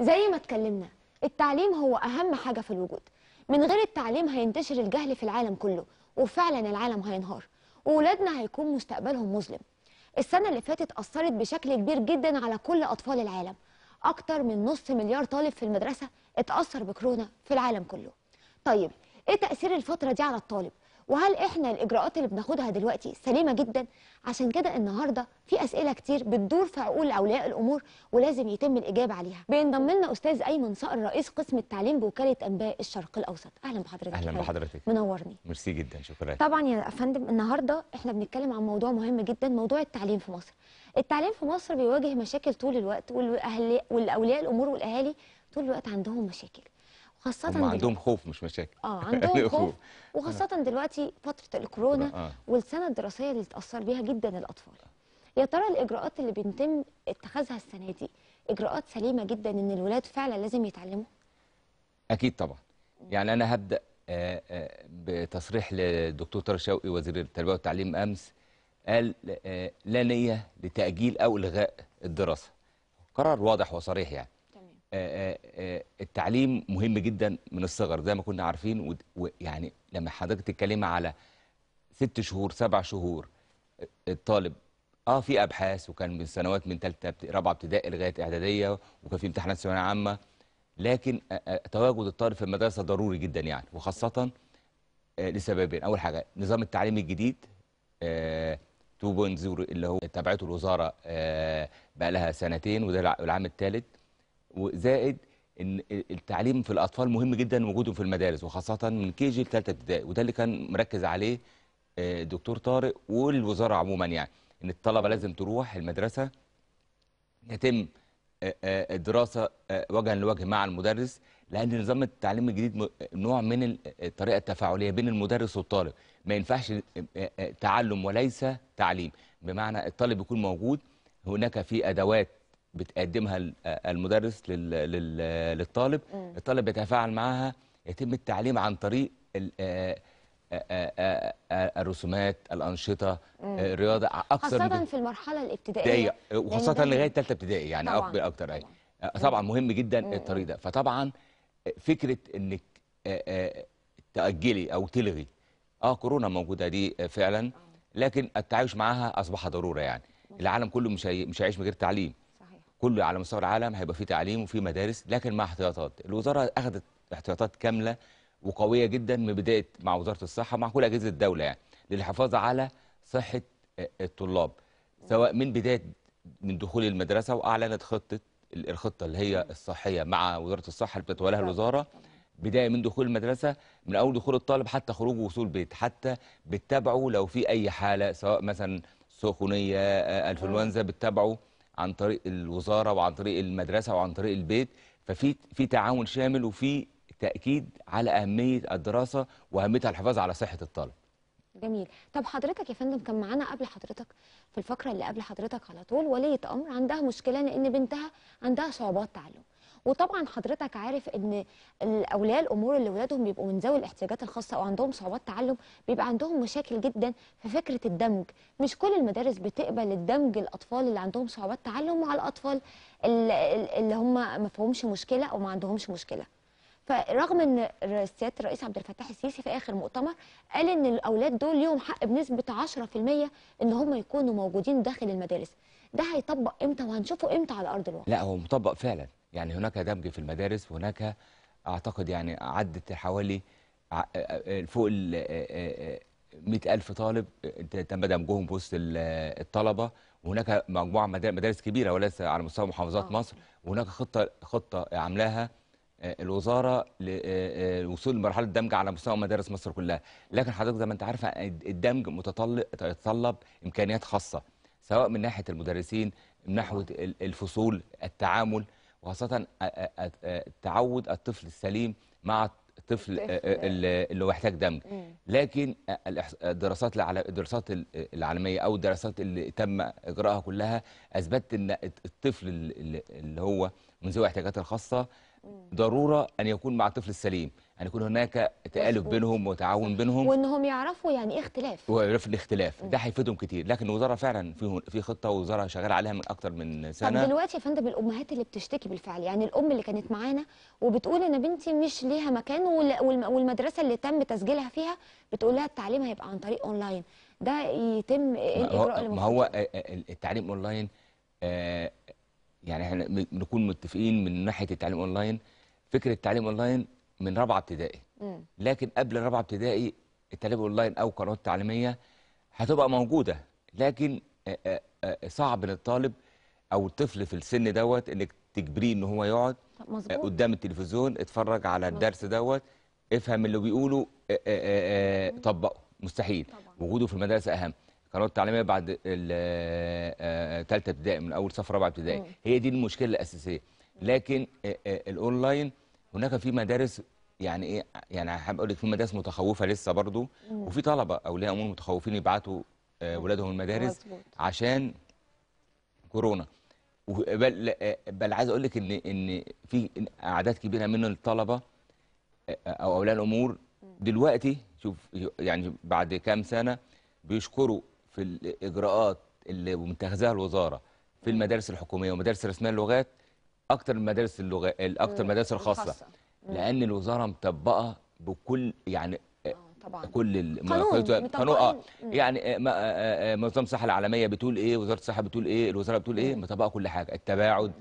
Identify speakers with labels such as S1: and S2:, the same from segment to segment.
S1: زي ما اتكلمنا التعليم هو أهم حاجة في الوجود من غير التعليم هينتشر الجهل في العالم كله وفعلا العالم هينهار وولادنا هيكون مستقبلهم مظلم السنة اللي فاتت أثرت بشكل كبير جدا على كل أطفال العالم أكتر من نص مليار طالب في المدرسة اتأثر بكورونا في العالم كله طيب إيه تأثير الفترة دي على الطالب؟ وهل احنا الاجراءات اللي بناخدها دلوقتي سليمه جدا عشان كده النهارده في اسئله كتير بتدور في عقول اولياء الامور ولازم يتم الاجابه عليها بينضم لنا استاذ ايمن صقر رئيس قسم التعليم بوكاله انباء الشرق الاوسط اهلا بحضرتك اهلا بحضرتك
S2: منورني ميرسي جدا شكرا طبعا
S1: يا فندم النهارده احنا بنتكلم عن موضوع مهم جدا موضوع التعليم في مصر التعليم في مصر بيواجه مشاكل طول الوقت والاولياء الامور والاهالي طول الوقت عندهم مشاكل خاصة هم عندهم
S2: خوف مش مشاكل اه عندهم خوف
S1: وخاصة آه. دلوقتي فترة الكورونا آه. والسنة الدراسية اللي اتأثر بيها جدا الأطفال يا ترى الإجراءات اللي بيتم اتخاذها السنة دي إجراءات سليمة جدا إن الولاد فعلا لازم يتعلموا؟
S2: أكيد طبعا يعني أنا هبدأ آه، آه، بتصريح للدكتور طارق شوقي وزير التربية والتعليم أمس قال لا نية لتأجيل أو إلغاء الدراسة قرار واضح وصريح يعني آه، آه، آه، التعليم مهم جدا من الصغر زي ما كنا عارفين ويعني لما حضرتك تتكلمي على ست شهور سبع شهور الطالب اه في ابحاث وكان من سنوات من ثالثه رابعه ابتدائي لغايه اعداديه وكان في امتحانات ثانويه عامه لكن تواجد الطالب في المدرسه ضروري جدا يعني وخاصه لسببين اول حاجه نظام التعليم الجديد 2.0 اللي هو تبعته الوزاره بقى لها سنتين وده العام الثالث وزائد ان التعليم في الاطفال مهم جدا وجوده في المدارس وخاصه من كي جي لثالثه ابتدائي وده اللي كان مركز عليه الدكتور آه، طارق والوزاره عموما يعني ان الطلبه لازم تروح المدرسه يتم آه، آه، الدراسه وجها لوجه مع المدرس لان نظام التعليم الجديد نوع من الطريقه التفاعليه بين المدرس والطالب ما ينفعش تعلم وليس تعليم بمعنى الطالب يكون موجود هناك في ادوات بتقدمها المدرس للطالب الطالب بيتفاعل معاها يتم التعليم عن طريق آه، آه، آه، الرسومات الانشطه الرياضه اكثر خاصه في
S1: المرحله الابتدائيه وخاصه لغايه
S2: ثالثه ابتدائي يعني اكبر أكثر اي طبعا مهم جدا الطريق ده فطبعا فكره انك تاجلي او تلغي اه كورونا موجوده دي فعلا لكن التعايش معاها اصبح ضروره يعني العالم كله مش مش هيعيش من غير تعليم كل على مستوى العالم هيبقى في تعليم وفي مدارس لكن مع احتياطات الوزاره اخذت احتياطات كامله وقويه جدا من بدايه مع وزاره الصحه مع كل اجهزه الدوله يعني للحفاظ على صحه الطلاب سواء من بدايه من دخول المدرسه واعلنت خطه الخطه اللي هي الصحيه مع وزاره الصحه اللي بتتولاها الوزاره بدايه من دخول المدرسه من اول دخول الطالب حتى خروجه ووصول بيت حتى بتتابعه لو في اي حاله سواء مثلا سخونيه انفلونزا بتتابعه عن طريق الوزاره وعن طريق المدرسه وعن طريق البيت ففي في تعاون شامل وفي تاكيد على اهميه الدراسه واهميتها الحفاظ على صحه الطالب
S1: جميل طب حضرتك يا فندم كان معانا قبل حضرتك في الفقره اللي قبل حضرتك على طول وليه امر عندها مشكله لان بنتها عندها صعوبات تعلم وطبعا حضرتك عارف ان اولياء الامور اللي ولادهم بيبقوا من ذوي الاحتياجات الخاصه او عندهم صعوبات تعلم بيبقى عندهم مشاكل جدا في فكره الدمج مش كل المدارس بتقبل الدمج الاطفال اللي عندهم صعوبات تعلم مع الاطفال اللي هم ما فيهمش مشكله او ما عندهمش مشكله فرغم ان سياده الرئيس عبد الفتاح السيسي في اخر مؤتمر قال ان الاولاد دول ليهم حق بنسبه 10% ان هم يكونوا موجودين داخل المدارس ده هيطبق امتى وهنشوفه امتى على ارض الواقع لا
S2: هو مطبق فعلا يعني هناك دمج في المدارس وهناك أعتقد يعني عدت حوالي فوق ال 100000 طالب تم دمجهم في وسط الطلبه وهناك مجموعه مدارس كبيره وليس على مستوى محافظات أوه. مصر وهناك خطه خطه عاملاها آه، الوزاره للوصول آه، آه، لمرحله الدمج على مستوى مدارس مصر كلها لكن حضرتك زي ما انت عارفه الدمج يتطلب امكانيات خاصه سواء من ناحيه المدرسين من ناحيه الفصول التعامل وخاصه تعود الطفل السليم مع الطفل اللي هو يحتاج دمج لكن الدراسات الدراسات العالميه او الدراسات اللي تم اجراءها كلها اثبتت ان الطفل اللي هو من ذوي الاحتياجات الخاصه ضروره ان يكون مع الطفل السليم أن يكون هناك تآلف بينهم وتعاون بينهم
S1: وأنهم يعرفوا يعني إيه اختلاف
S2: ويعرفوا الاختلاف ده هيفيدهم كتير لكن الوزارة فعلا في في خطة وزارة شغالة عليها من أكتر من سنة طب
S1: دلوقتي يا فندم الأمهات اللي بتشتكي بالفعل يعني الأم اللي كانت معانا وبتقول أنا بنتي مش ليها مكان والمدرسة اللي تم تسجيلها فيها بتقول لها التعليم هيبقى عن طريق أونلاين ده يتم إيه الإجراء ما هو
S2: التعليم أونلاين آه، يعني احنا بنكون متفقين من ناحيه التعليم اونلاين فكره التعليم اونلاين من رابعه ابتدائي لكن قبل رابعه ابتدائي التعليم اونلاين او قنوات تعليميه هتبقى موجوده لكن صعب للطالب او الطفل في السن دوت انك تجبريه ان هو يقعد مزبوط. قدام التلفزيون اتفرج على الدرس دوت افهم اللي بيقوله طبقه مستحيل طبعا. وجوده في المدرسه اهم القنوات التعليميه بعد ثالثه ابتدائي من اول صف رابعه ابتدائي هي دي المشكله الاساسيه لكن الاونلاين هناك في مدارس يعني ايه يعني هقول لك في مدارس متخوفه لسه برضه وفي طلبه اولياء امور متخوفين يبعتوا آه، ولادهم المدارس عشان كورونا بل بل عايز اقول لك ان ان في اعداد كبيره من الطلبه آه، آه، او اولياء الامور دلوقتي شوف يعني بعد كام سنه بيشكروا في الاجراءات اللي متخذها الوزاره في المدارس الحكوميه ومدارس رسميه اللغات اكتر المدارس اللغه اكتر المدارس الخاصه, الخاصة. لان الوزاره مطبقه بكل يعني آه، آه، طبعا كل المناقشات قانون اه يعني آه، منظمه الصحه العالميه بتقول ايه وزاره الصحه بتقول ايه الوزاره بتقول ايه مطبقه كل حاجه التباعد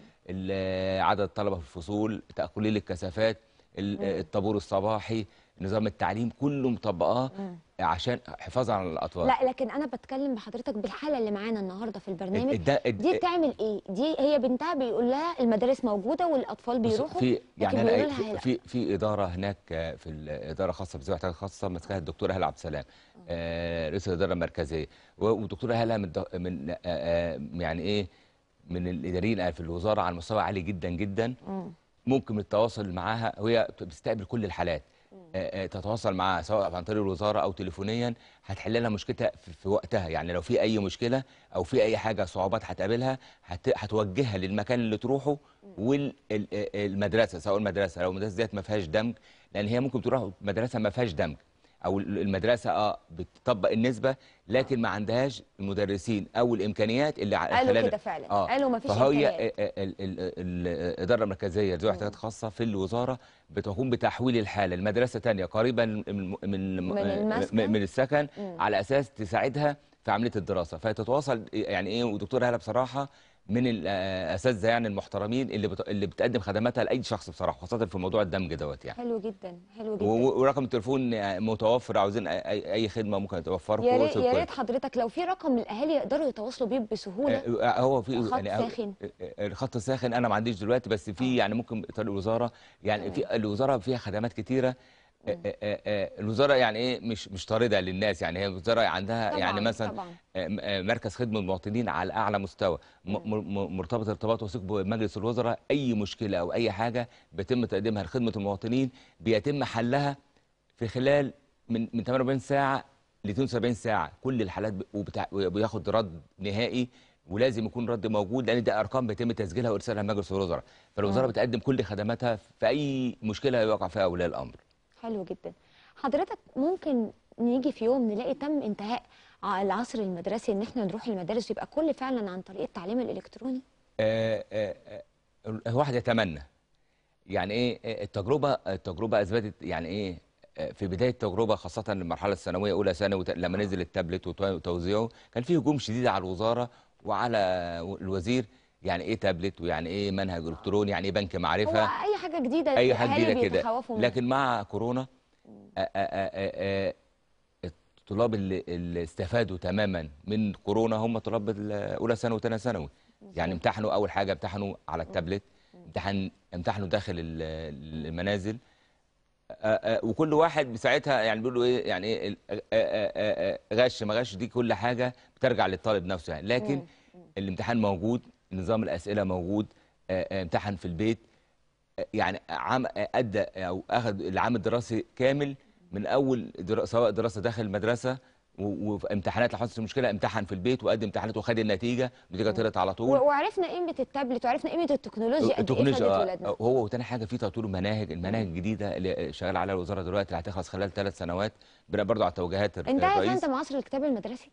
S2: عدد الطلبه في الفصول تقليل الكثافات الطابور الصباحي نظام التعليم كله مطبقاه عشان حفاظا على الاطفال لا
S1: لكن انا بتكلم بحضرتك بالحاله اللي معانا النهارده في البرنامج الد... الد... دي بتعمل ايه دي هي بنتها بيقول لها المدارس موجوده والاطفال بيروحوا في يعني انا في,
S2: في في اداره هناك في الاداره خاصه بذوي الاحتياجات الخاصه مسكها الدكتوره اهل عبد السلام آه, آه، رئيس الاداره المركزيه والدكتوره هاله من, من آه،, آه يعني ايه من الاداريين في الوزاره على مستوى عالي جدا جدا آه. ممكن التواصل معاها وهي بتستقبل كل الحالات آه، آه، تتواصل معاها سواء عن طريق الوزاره او تليفونيا هتحل لها مشكلتها في وقتها يعني لو في اي مشكله او في اي حاجه صعوبات هتقابلها هتوجهها للمكان اللي تروحه والمدرسه سواء المدرسه لو المدرسه ديت ما فيهاش دمج لان هي ممكن تروح مدرسه ما فيهاش دمج او المدرسه اه بتطبق النسبه لكن ما عندهاش المدرسين او الامكانيات اللي قالوا كده فعلا آه. قالوا ما فيش فهي الاداره المركزيه ذو احتياجات خاصه في الوزاره بتقوم بتحويل الحاله لمدرسه ثانيه قريبه من من, من السكن على اساس تساعدها في عمليه الدراسه فتتواصل إيه، يعني ايه ودكتور هاله بصراحه من الاساتذه آه، آه، يعني المحترمين اللي بت... اللي بتقدم خدماتها لاي شخص بصراحه خاصه في موضوع الدمج دوت يعني
S1: حلو جدا حلو جدا و...
S2: ورقم التليفون آه، متوفر عاوزين اي, أي خدمه ممكن توفره يا ريت يا ريت
S1: حضرتك لو في رقم الاهالي يقدروا يتواصلوا بيه بسهوله
S2: آه هو في الخط يعني ساخن الخط الساخن انا ما عنديش دلوقتي بس في يعني ممكن الوزاره يعني في الوزاره فيها خدمات كثيره آه، آه، آه، الوزاره يعني ايه مش مش طارده للناس يعني هي الوزاره عندها طبعًا يعني مثلا طبعًا. مركز خدمه المواطنين على اعلى مستوى مرتبط ارتباط وثيق بمجلس الوزراء اي مشكله او اي حاجه بيتم تقديمها لخدمه المواطنين بيتم حلها في خلال من من 48 ساعه ل 72 ساعه كل الحالات وبياخد رد نهائي ولازم يكون رد موجود لان دي ارقام بيتم تسجيلها وارسالها لمجلس الوزراء فالوزاره بتقدم كل خدماتها في اي مشكله يقع فيها اولياء الامر
S1: حلو جدا حضرتك ممكن نيجي في يوم نلاقي تم انتهاء العصر المدرسي ان احنا نروح المدارس يبقى كل فعلا عن طريق التعليم الالكتروني
S2: آه آه, آه، الواحد يتمنى يعني ايه آه، التجربه التجربه اثبتت يعني ايه آه، في بدايه التجربه خاصه المرحله الثانويه اولى ثانوي لما نزل التابلت وتوزيعه كان في هجوم شديد على الوزاره وعلى الوزير يعني ايه تابلت ويعني ايه منهج الكتروني يعني ايه بنك معرفه هو
S1: اي حاجه جديده اي حاجه جديده كده لكن
S2: مع كورونا الطلاب اللي, اللي استفادوا تماما من كورونا هم طلاب اولى ثانوي وثانيه ثانوي يعني امتحنوا اول حاجه امتحنوا على التابلت امتحن امتحنوا داخل المنازل وكل واحد ساعتها يعني بيقولوا ايه يعني ايه غش ما غش دي كل حاجه بترجع للطالب نفسه يعني لكن الامتحان موجود نظام الاسئله موجود آه، آه، امتحن في البيت آه، يعني عام ادى او اخذ العام الدراسي كامل من اول دراسة سواء دراسه داخل المدرسه وامتحانات لو حصلت مشكله امتحن في البيت وقدم امتحانات وخد النتيجه النتيجه طلعت على طول
S1: وعرفنا قيمه التابلت وعرفنا قيمه التكنولوجيا قد ايه
S2: هو وتاني حاجه في تطوير مناهج المناهج الجديده اللي شغال عليها الوزاره دلوقتي اللي هتخلص خلال ثلاث سنوات بناء برضه على التوجهات الرئيس انت عايز انت
S1: معاصر الكتاب المدرسي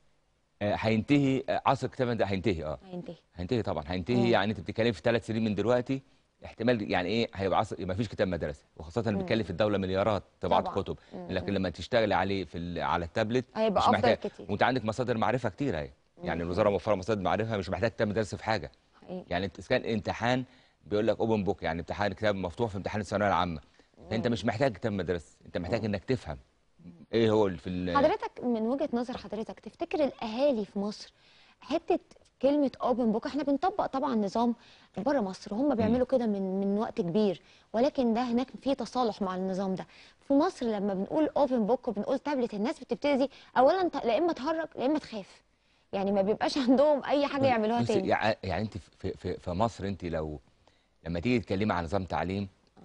S2: آه، هينتهي آه، عصر الكتابه ده هينتهي اه هينتهي هينتهي طبعا هينتهي يعني انت بتتكلمي في ثلاث سنين من دلوقتي احتمال يعني ايه هيبقى عصر ما فيش كتاب مدرسه وخاصه اللي بيكلف الدوله مليارات طباعه كتب لكن لما تشتغلي عليه في ال... على التابلت هيبقى مش محتاج كتير. وانت عندك مصادر معرفه كتير اهي يعني الوزاره موفره مصادر معرفه مش محتاج كتاب مدرسه في حاجه حقيقي. يعني انت كان امتحان بيقول لك اوبن بوك يعني امتحان كتاب مفتوح في امتحان الثانويه العامه انت مش محتاج كتاب مدرسه انت محتاج انك تفهم ايه هو اللي في حضرتك
S1: من وجهه نظر حضرتك تفتكر الاهالي في مصر حته كلمه اوبن بوك احنا بنطبق طبعا نظام بره مصر هم بيعملوا كده من من وقت كبير ولكن ده هناك في تصالح مع النظام ده في مصر لما بنقول اوبن بوك وبنقول تابلت الناس بتبتدي اولا لا اما تهرج لا اما تخاف يعني ما بيبقاش عندهم اي حاجه يعملوها تاني
S2: يعني انت في, في, في مصر انت لو لما تيجي تتكلمي عن نظام تعليم آه.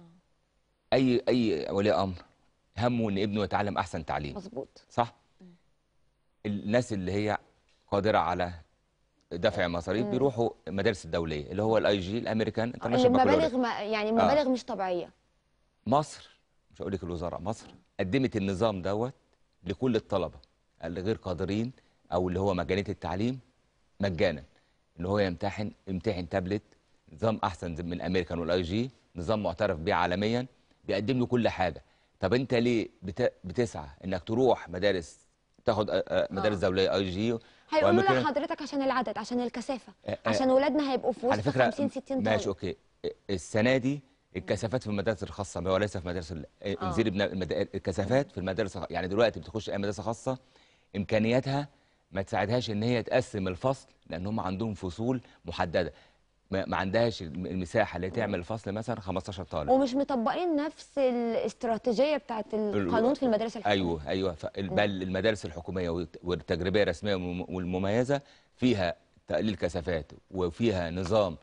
S2: اي اي ولي امر همه ان ابنه يتعلم احسن تعليم مظبوط صح الناس اللي هي قادره على دفع مصاريف بيروحوا المدارس الدوليه اللي هو الاي جي الامريكان انترناشونال آه، مبالغ
S1: يعني آه. مبالغ آه. مش طبيعيه
S2: مصر مش هقول لك الوزاره مصر قدمت النظام دوت لكل الطلبه اللي غير قادرين او اللي هو مجانيه التعليم مجانا اللي هو يمتحن يمتحن تابلت نظام احسن من الامريكان والاي جي نظام معترف به عالميا بيقدم له كل حاجه طب انت ليه بت... بتسعى انك تروح مدارس تاخد آه، آه، مدارس دوليه آه. اي جي هيقولوا لك
S1: حضرتك عشان العدد عشان الكثافه عشان ولادنا هيبقوا في وسط 50 60 طالب ماشي
S2: اوكي السنه دي الكثافات في المدارس الخاصه وليس في مدارس انزلي الكثافات في المدارس يعني دلوقتي بتخش اي مدرسه خاصه امكانياتها ما تساعدهاش ان هي تقسم الفصل لان هم عندهم فصول محدده ما, عندهاش المساحه اللي تعمل الفصل مثلا 15 طالب
S1: ومش مطبقين نفس الاستراتيجيه بتاعه القانون في المدارس الحكوميه
S2: ايوه ايوه بل المدارس الحكوميه والتجريبيه الرسميه والمميزه فيها تقليل كثافات وفيها نظام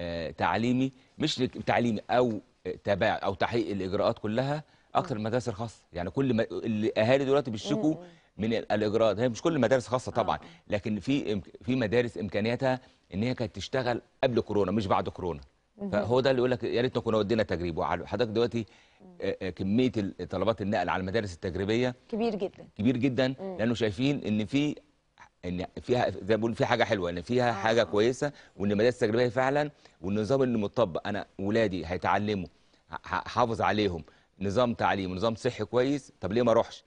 S2: آه، تعليمي مش تعليمي او تبع او تحقيق الاجراءات كلها اكتر المدارس الخاصه يعني كل ما الاهالي دلوقتي بيشكوا من الاجراءات هي مش كل المدارس خاصه آه. طبعا لكن في في مدارس امكانياتها ان هي كانت تشتغل قبل كورونا مش بعد كورونا فهو ده اللي يقول لك يا ريتنا كنا ودينا تجريب وحضرتك دلوقتي آه، آه، كميه طلبات النقل على المدارس التجريبيه كبير جدا كبير جدا لانه شايفين ان في ان فيها زي ما بقول في حاجه حلوه ان فيها آه. حاجه كويسه وان المدارس التجريبيه فعلا والنظام اللي متطبق انا ولادي هيتعلموا هحافظ عليهم نظام تعليم ونظام صحي كويس طب ليه ما اروحش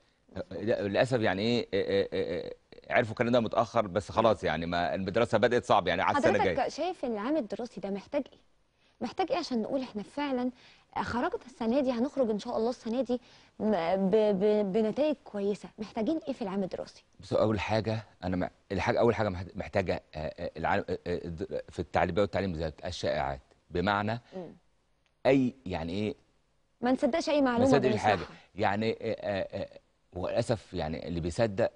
S2: للاسف يعني إيه، إيه،, ايه, إيه, إيه عرفوا الكلام ده متاخر بس خلاص يعني ما المدرسه بدات صعب يعني على السنه الجايه حضرتك
S1: شايف العام الدراسي ده محتاج ايه محتاج ايه عشان نقول احنا فعلا خرجت السنه دي هنخرج ان شاء الله السنه دي ب... ب... بنتائج كويسه محتاجين ايه في العام الدراسي
S2: بس اول حاجه انا ما الحاجه اول حاجه محتاجه آه، آه، العالم آه، في التعليم والتعليم بالذات الشائعات بمعنى م. اي يعني ايه
S1: ما نصدقش اي معلومه ما نصدقش حاجه
S2: يعني آه، آه، آه، وللاسف يعني اللي بيصدق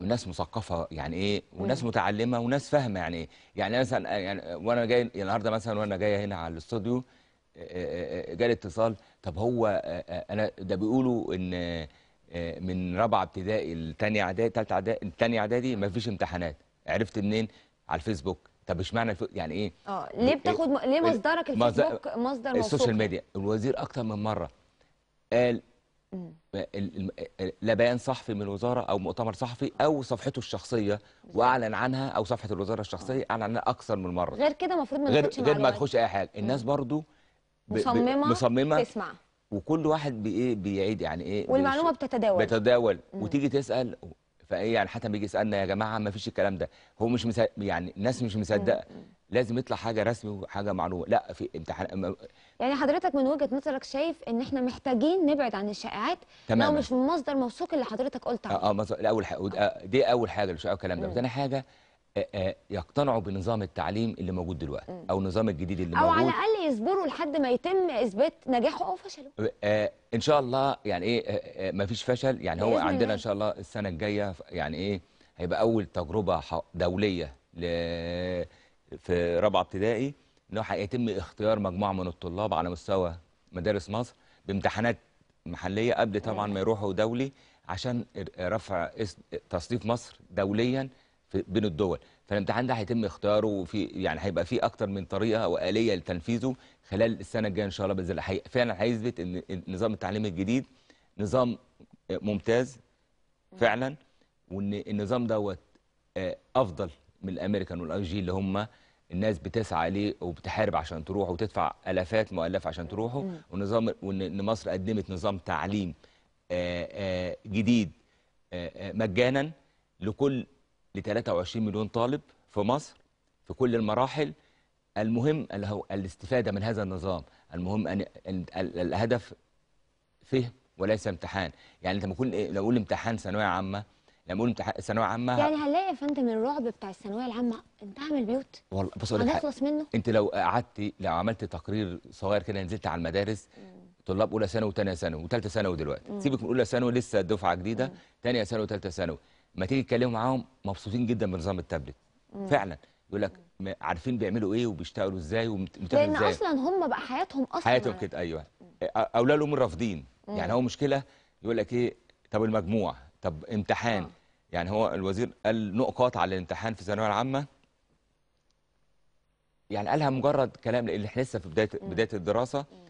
S2: وناس مثقفه يعني ايه وناس متعلمه وناس فاهمه يعني ايه يعني مثلا يعني وانا جاي النهارده مثلا وانا جايه هنا على الاستوديو جالي اتصال طب هو انا ده بيقولوا ان من رابعه ابتدائي لثانيه اعدادي ثالثه اعدادي ثانيه اعدادي ما فيش امتحانات عرفت منين على الفيسبوك طب اشمعنى يعني ايه
S1: اه ليه بتاخد م... ليه مصدرك الفيسبوك مصدر, مصدر السوشيال
S2: ميديا الوزير اكتر من مره قال لا بيان صحفي من الوزاره او مؤتمر صحفي آه. او صفحته الشخصيه واعلن عنها او صفحه الوزاره الشخصيه آه. اعلن عنها اكثر من مره غير
S1: كده المفروض ما غير غير ما تخش
S2: اي حاجه الناس برضو ب... مصممه مصممه تسمع وكل واحد بايه بيعيد يعني ايه والمعلومه بتتداول بتتداول وتيجي تسال فايه يعني حتى بيجي يسالنا يا جماعه ما فيش الكلام ده هو مش يعني الناس مش مصدقه لازم يطلع حاجه رسمي وحاجه معلومه لا في امتحان
S1: يعني حضرتك من وجهه نظرك شايف ان احنا محتاجين نبعد عن الشائعات تماما لو مش من مصدر موثوق اللي حضرتك قلت عنه اه,
S2: آه مصدر... اول حاجه دي اول حاجه الشائعات والكلام الكلام ده ثاني حاجه آه، آه، يقتنعوا بنظام التعليم اللي موجود دلوقتي او النظام الجديد اللي أو موجود او على
S1: الاقل يصبروا لحد ما يتم اثبات نجاحه او فشله
S2: آه, آه، ان شاء الله يعني ايه مفيش فشل يعني هو عندنا الله. ان شاء الله السنه الجايه يعني ايه هيبقى اول تجربه دوليه ل... في رابعه ابتدائي انه هيتم اختيار مجموعه من الطلاب على مستوى مدارس مصر بامتحانات محليه قبل طبعا ما يروحوا دولي عشان رفع تصنيف مصر دوليا بين الدول فالامتحان ده هيتم اختياره وفي يعني هيبقى في اكتر من طريقه واليه لتنفيذه خلال السنه الجايه ان شاء الله باذن الله فعلا هيثبت ان نظام التعليم الجديد نظام ممتاز فعلا وان النظام دوت آه، افضل من الامريكان والاي جي اللي هم الناس بتسعى ليه وبتحارب عشان تروح وتدفع الافات مؤلفه عشان تروحوا ونظام وان مصر قدمت نظام تعليم آه، آه، جديد مجانا لكل ل 23 مليون طالب في مصر في كل المراحل المهم الاستفادة من هذا النظام المهم أن الهدف فهم وليس امتحان يعني انت بكون إيه، لو اقول امتحان ثانويه عامه لما اقول ثانويه عامه يعني
S1: هنلاقي يا فندم الرعب بتاع الثانويه العامه انتهى من البيوت
S2: والله اقول هنخلص منه انت لو قعدتي لو عملت تقرير صغير كده نزلت على المدارس طلاب اولى ثانوي وثانيه ثانوي وثالثه ثانوي دلوقتي سيبك من اولى ثانوي لسه دفعه جديده ثانيه ثانوي وثالثه ثانوي ما تيجي تكلموا معاهم مبسوطين جدا بنظام التابلت مم. فعلا يقول لك عارفين بيعملوا ايه وبيشتغلوا ازاي ومتفقين ازاي لان اصلا
S1: هم بقى حياتهم اصلا حياتهم
S2: كده ايوه اولاد رافضين يعني هو مشكله يقول لك ايه طب المجموع طب امتحان آه. يعني هو الوزير قال نقاط على الامتحان في الثانويه العامه يعني قالها مجرد كلام لان احنا لسه في بدايه مم. بدايه الدراسه مم.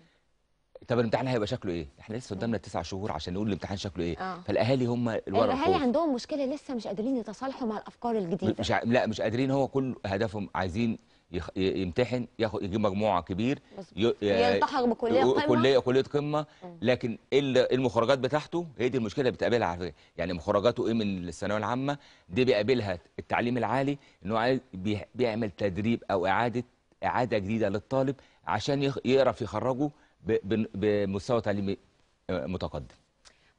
S2: طب الامتحان هيبقى شكله ايه؟ احنا لسه قدامنا تسع شهور عشان نقول الامتحان شكله ايه؟ آه. فالاهالي هم الورق الاهالي
S1: عندهم مشكله لسه مش قادرين يتصالحوا مع الافكار الجديده مش ع...
S2: لا مش قادرين هو كل هدفهم عايزين يخ... يمتحن ياخد يجيب مجموعه كبير ي... آه، يلتحق بكليه قمه كليه كليه قمه آه. لكن المخرجات بتاعته هي دي المشكله اللي بتقابلها على فكره يعني مخرجاته ايه من الثانويه العامه دي بيقابلها التعليم العالي ان هو عايز بي... بيعمل تدريب او اعاده اعاده جديده للطالب عشان يعرف يخرجه بمستوى تعليمي آه، متقدم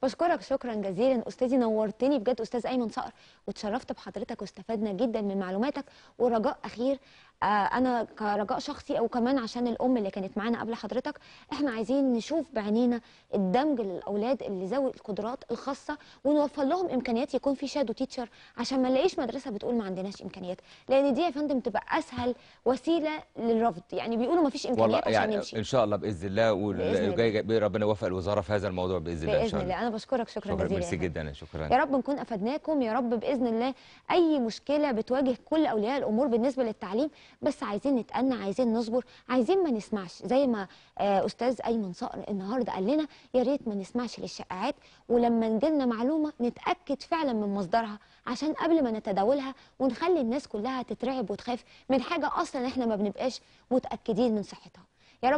S1: بشكرك شكرا جزيلا استاذي نورتني بجد استاذ ايمن صقر وتشرفت بحضرتك واستفدنا جدا من معلوماتك ورجاء اخير آه، انا كرجاء شخصي او كمان عشان الام اللي كانت معانا قبل حضرتك احنا عايزين نشوف بعينينا الدمج للاولاد اللي ذوي القدرات الخاصه ونوفر لهم امكانيات يكون في شادو تيتشر عشان ما نلاقيش مدرسه بتقول ما عندناش امكانيات لان دي يا فندم تبقى اسهل وسيله للرفض يعني بيقولوا ما فيش امكانيات عشان يعني نمشي
S2: ان شاء الله باذن الله وجاي ربنا يوفق الوزاره في هذا الموضوع باذن الله باذن الله, الله. انا بشكرك شكرا, شكرا جزيلا ميرسي جدا شكرا يا رب
S1: نكون افدناكم يا رب باذن الله اي مشكله بتواجه كل اولياء الامور بالنسبه للتعليم بس عايزين نتأنى عايزين نصبر عايزين ما نسمعش زي ما آه، أستاذ أيمن صقر النهارده قال لنا يا ريت ما نسمعش للشائعات ولما نجيلنا معلومة نتأكد فعلا من مصدرها عشان قبل ما نتداولها ونخلي الناس كلها تترعب وتخاف من حاجة أصلا إحنا ما بنبقاش متأكدين من صحتها